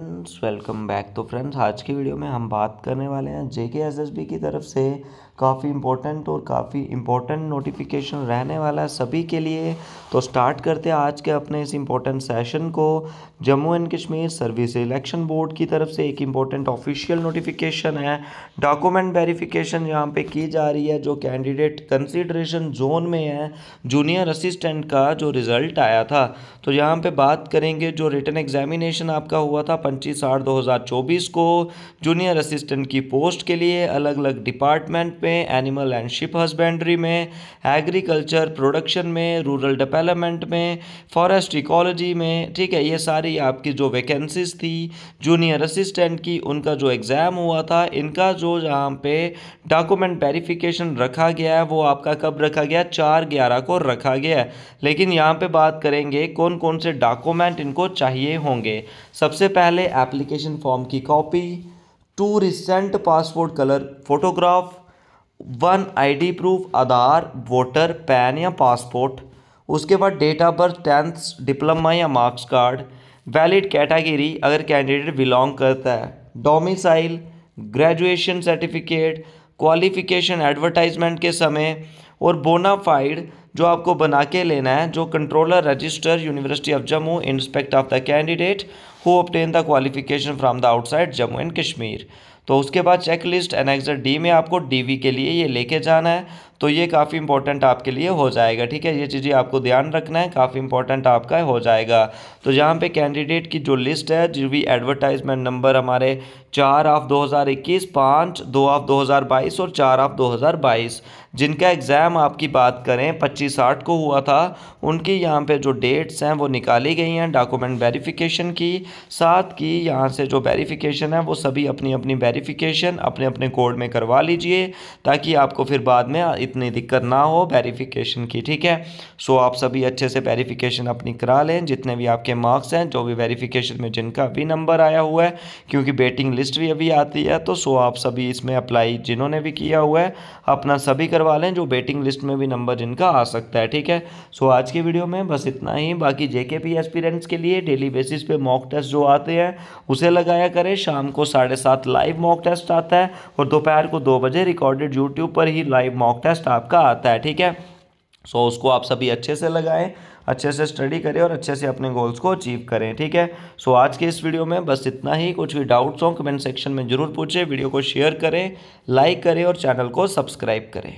friends welcome back तो friends आज की वीडियो में हम बात करने वाले हैं जे के एस एस की तरफ से काफ़ी इम्पोर्टेंट और काफ़ी इम्पोर्टेंट नोटिफिकेशन रहने वाला है सभी के लिए तो स्टार्ट करते हैं आज के अपने इस इम्पोर्टेंट सेशन को Jammu and Kashmir service election board की तरफ से एक इम्पोर्टेंट ऑफिशियल नोटिफिकेशन है डॉक्यूमेंट वेरिफिकेशन यहाँ पे की जा रही है जो कैंडिडेट कंसिडरेशन जोन में है जूनियर असिस्टेंट का जो रिज़ल्ट आया था तो यहाँ पर बात करेंगे जो रिटर्न एग्जामिनेशन आपका हुआ था पच्चीस आठ दो हज़ार चौबीस को जूनियर असिस्टेंट की पोस्ट के लिए अलग अलग डिपार्टमेंट में एनिमल एंड शिप हस्बेंड्री में एग्रीकल्चर प्रोडक्शन में रूरल डेवलपमेंट में फॉरेस्ट इकोलॉजी में ठीक है ये सारी आपकी जो वैकेंसीज थी जूनियर असिस्टेंट की उनका जो एग्ज़ाम हुआ था इनका जो जहाँ पे डॉक्यूमेंट वेरिफिकेशन रखा गया है वो आपका कब रखा गया चार ग्यारह को रखा गया लेकिन यहाँ पे बात करेंगे कौन कौन से डॉक्यूमेंट इनको चाहिए होंगे सबसे पहले पहले एप्लीकेशन फॉर्म की copy two recent passport colour photograph one ID proof Aadhaar voter PAN या पासपोर्ट उसके बाद date of birth tenth diploma या मार्क्स कार्ड वैलिड कैटेगरी अगर कैंडिडेट बिलोंग करता है domicile graduation certificate qualification advertisement के समय और बोनाफाइड जो आपको बना के लेना है जो controller register university of Jammu inspect of the candidate who obtain the qualification from the outside Jammu and Kashmir तो उसके बाद चेक लिस्ट एनेक्सर डी में आपको डी के लिए ये लेके जाना है तो ये काफ़ी इंपॉर्टेंट आपके लिए हो जाएगा ठीक है ये चीज़ें आपको ध्यान रखना है काफ़ी इंपॉर्टेंट आपका हो जाएगा तो यहाँ पे कैंडिडेट की जो लिस्ट है जो भी एडवर्टाइजमेंट नंबर हमारे चार ऑफ 2021, पाँच दो ऑफ दो और चार ऑफ 2022 जिनका एग्ज़ाम आपकी बात करें पच्चीस आठ को हुआ था उनकी यहाँ पे जो डेट्स हैं वो निकाली गई हैं डॉक्यूमेंट वेरिफिकेशन की साथ की यहाँ से जो वेरीफिकेशन है वो सभी अपनी अपनी वेरिफिकेशन अपने अपने कोड में करवा लीजिए ताकि आपको फिर बाद में इतनी दिक्कत ना हो वेरिफिकेशन की ठीक है सो आप सभी अच्छे से वेरिफिकेशन अपनी करा लें जितने भी आपके मार्क्स हैं जो भी वेरीफिकेशन में जिनका भी नंबर आया हुआ है क्योंकि वेटिंग लिस्ट भी अभी आती है तो सो आप सभी इसमें अप्लाई जिन्होंने भी किया हुआ है अपना सभी करवा लें जो वेटिंग लिस्ट में भी नंबर जिनका आ सकता है ठीक है सो आज की वीडियो में बस इतना ही बाकी जेके पी एस्पिरेंट्स के लिए डेली बेसिस पे मॉक टेस्ट जो आते हैं उसे लगाया करें शाम को साढ़े सात लाइव मॉक मॉक टेस्ट आता है और दोपहर को दो बजे रिकॉर्डेड यूट्यूब पर ही लाइव मॉक टेस्ट आपका आता है ठीक है सो so, उसको आप सभी अच्छे से लगाएं अच्छे से स्टडी करें और अच्छे से अपने गोल्स को अचीव करें ठीक है सो so, आज के इस वीडियो में बस इतना ही कुछ भी डाउट्स हो कमेंट सेक्शन में ज़रूर पूछें वीडियो को शेयर करें लाइक करें और चैनल को सब्सक्राइब करें